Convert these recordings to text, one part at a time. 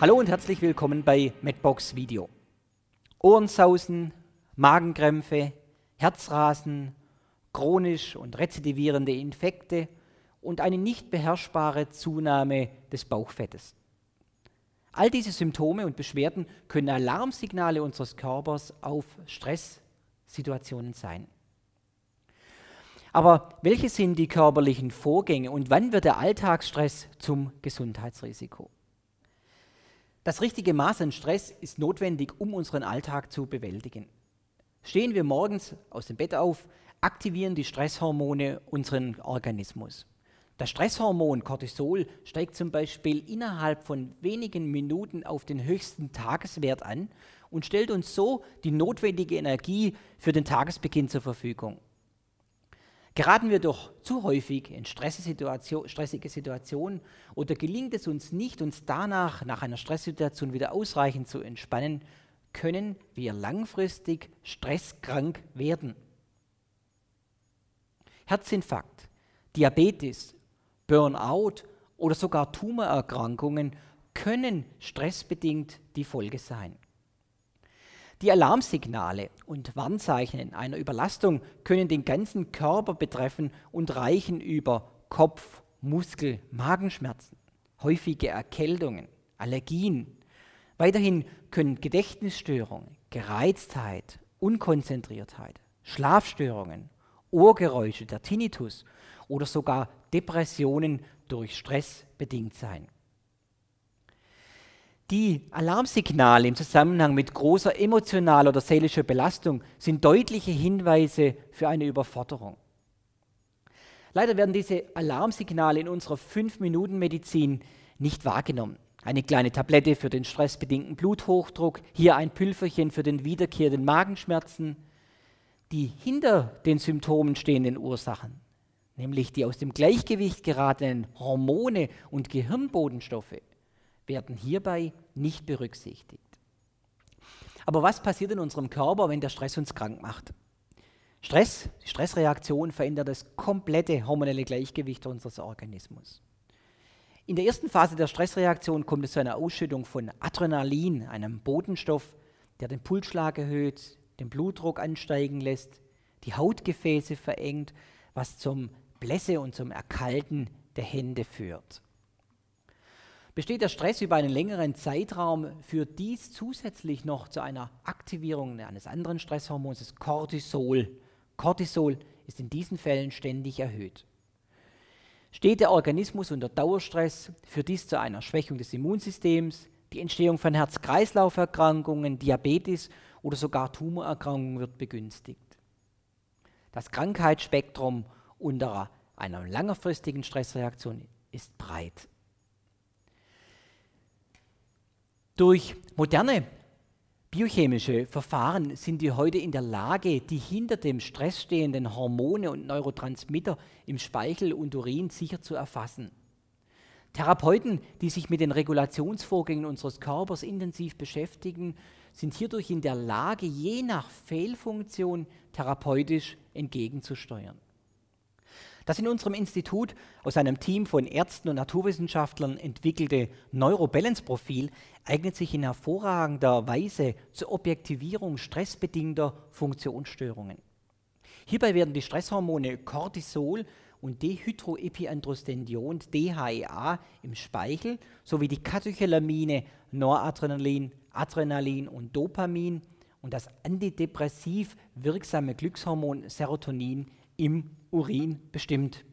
Hallo und herzlich willkommen bei Medbox Video. Ohrensausen, Magenkrämpfe, Herzrasen, chronisch und rezidivierende Infekte und eine nicht beherrschbare Zunahme des Bauchfettes. All diese Symptome und Beschwerden können Alarmsignale unseres Körpers auf Stresssituationen sein. Aber welche sind die körperlichen Vorgänge und wann wird der Alltagsstress zum Gesundheitsrisiko? Das richtige Maß an Stress ist notwendig, um unseren Alltag zu bewältigen. Stehen wir morgens aus dem Bett auf, aktivieren die Stresshormone unseren Organismus. Das Stresshormon Cortisol steigt zum Beispiel innerhalb von wenigen Minuten auf den höchsten Tageswert an und stellt uns so die notwendige Energie für den Tagesbeginn zur Verfügung. Geraten wir doch zu häufig in stressige Situationen oder gelingt es uns nicht, uns danach nach einer Stresssituation wieder ausreichend zu entspannen, können wir langfristig stresskrank werden. Herzinfarkt, Diabetes, Burnout oder sogar Tumorerkrankungen können stressbedingt die Folge sein. Die Alarmsignale und Warnzeichen einer Überlastung können den ganzen Körper betreffen und reichen über Kopf, Muskel, Magenschmerzen, häufige Erkältungen, Allergien. Weiterhin können Gedächtnisstörungen, Gereiztheit, Unkonzentriertheit, Schlafstörungen, Ohrgeräusche, der Tinnitus oder sogar Depressionen durch Stress bedingt sein. Die Alarmsignale im Zusammenhang mit großer emotionaler oder seelischer Belastung sind deutliche Hinweise für eine Überforderung. Leider werden diese Alarmsignale in unserer 5-Minuten-Medizin nicht wahrgenommen. Eine kleine Tablette für den stressbedingten Bluthochdruck, hier ein Pülferchen für den wiederkehrenden Magenschmerzen. Die hinter den Symptomen stehenden Ursachen, nämlich die aus dem Gleichgewicht geratenen Hormone und Gehirnbodenstoffe, werden hierbei nicht berücksichtigt. Aber was passiert in unserem Körper, wenn der Stress uns krank macht? Stress, die Stressreaktion verändert das komplette hormonelle Gleichgewicht unseres Organismus. In der ersten Phase der Stressreaktion kommt es zu einer Ausschüttung von Adrenalin, einem Botenstoff, der den Pulsschlag erhöht, den Blutdruck ansteigen lässt, die Hautgefäße verengt, was zum Blässe und zum Erkalten der Hände führt. Besteht der Stress über einen längeren Zeitraum, führt dies zusätzlich noch zu einer Aktivierung eines anderen Stresshormons, des Cortisol. Cortisol ist in diesen Fällen ständig erhöht. Steht der Organismus unter Dauerstress, führt dies zu einer Schwächung des Immunsystems, die Entstehung von Herz-Kreislauf-Erkrankungen, Diabetes oder sogar Tumorerkrankungen wird begünstigt. Das Krankheitsspektrum unter einer langfristigen Stressreaktion ist breit. Durch moderne biochemische Verfahren sind wir heute in der Lage, die hinter dem Stress stehenden Hormone und Neurotransmitter im Speichel und Urin sicher zu erfassen. Therapeuten, die sich mit den Regulationsvorgängen unseres Körpers intensiv beschäftigen, sind hierdurch in der Lage, je nach Fehlfunktion therapeutisch entgegenzusteuern. Das in unserem Institut aus einem Team von Ärzten und Naturwissenschaftlern entwickelte Neurobalance-Profil eignet sich in hervorragender Weise zur Objektivierung stressbedingter Funktionsstörungen. Hierbei werden die Stresshormone Cortisol und Dehydroepiandrostendion DHEA im Speichel sowie die Katecholamine Noradrenalin, Adrenalin und Dopamin und das antidepressiv wirksame Glückshormon Serotonin im Urin bestimmt.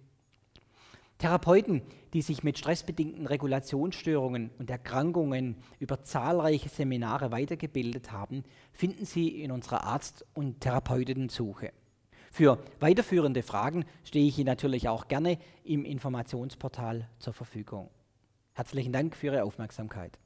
Therapeuten, die sich mit stressbedingten Regulationsstörungen und Erkrankungen über zahlreiche Seminare weitergebildet haben, finden Sie in unserer Arzt- und Therapeutensuche. Für weiterführende Fragen stehe ich Ihnen natürlich auch gerne im Informationsportal zur Verfügung. Herzlichen Dank für Ihre Aufmerksamkeit.